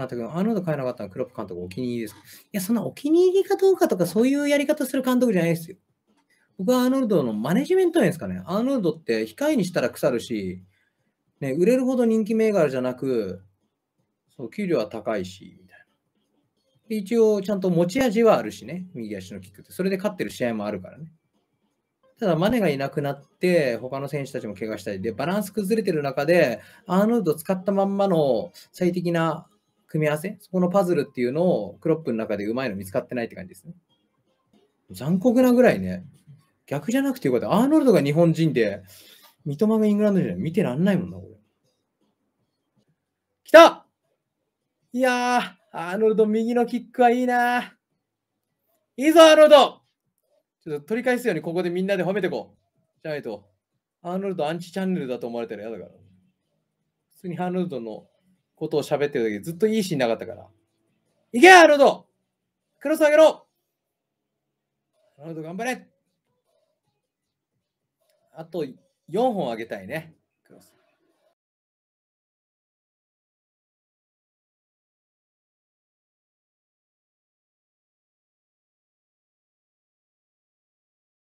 なた君、あのと変えなかったのクロップ監督お気に入りです。いや、そんなお気に入りかどうかとか、そういうやり方する監督じゃないですよ。僕はアーノルドのマネジメントなんですかね。アーノルドって控えにしたら腐るし、ね、売れるほど人気銘柄じゃなく、そう給料は高いし、みたいな。で一応、ちゃんと持ち味はあるしね、右足のキックって。それで勝ってる試合もあるからね。ただ、マネがいなくなって、他の選手たちも怪我したりで、バランス崩れてる中で、アーノルド使ったまんまの最適な組み合わせ、そこのパズルっていうのをクロップの中でうまいの見つかってないって感じですね。残酷なぐらいね、逆じゃなくてよかった。アーノルドが日本人で、三笘がイングランド人見てらんないもんな、これ。来たいやー、アーノルド右のキックはいいな。いいぞ、アーノルドちょっと取り返すようにここでみんなで褒めてこう。じゃないと、アーノルドアンチチャンネルだと思われたら嫌だから。普通にアーノルドのことを喋ってるだけずっといいシーンなかったから。いけアルドクロス上げろアルド頑張れあと4本上げたいね。クロス。